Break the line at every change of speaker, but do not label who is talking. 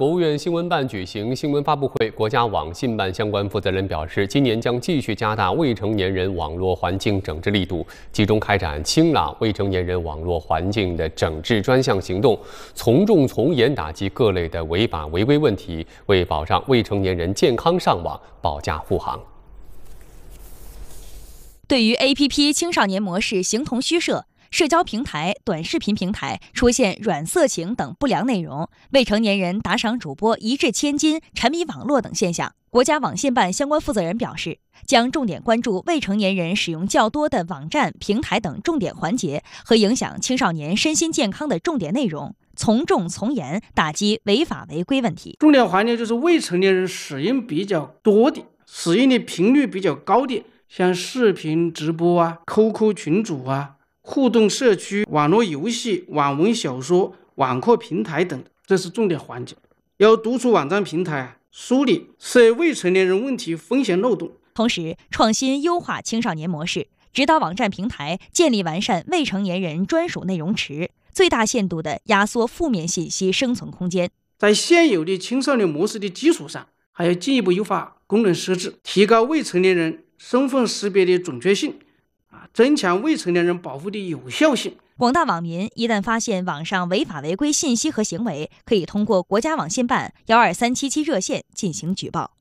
国务院新闻办举行新闻发布会，国家网信办相关负责人表示，今年将继续加大未成年人网络环境整治力度，集中开展清朗未成年人网络环境的整治专项行动，从重从严打击各类的违法违规问题，为保障未成年人健康上网保驾护航。
对于 A P P 青少年模式，形同虚设。社交平台、短视频平台出现软色情等不良内容，未成年人打赏主播一掷千金、沉迷网络等现象。国家网信办相关负责人表示，将重点关注未成年人使用较多的网站、平台等重点环节和影响青少年身心健康的重点内容，从重从严打击违法违规问题。
重点环节就是未成年人使用比较多的、使用的频率比较高的，像视频直播啊、QQ 群主啊。互动社区、网络游戏、网文小说、网课平台等，这是重点环节。要督促网站平台梳理涉未成年人问题风险漏洞，同时
创新优化青少年模式，指导网站平台建立完善未成年人专属内容池，最大限度地压缩负面信息生存空间。在现
有的青少年模式的基础上，还要进一步优化功能设置，提高未成年人身份识别的准确性。增强未成年人保护的有效性。
广大网民一旦发现网上违法违规信息和行为，可以通过国家网信办“幺二三七七”热线进行举报。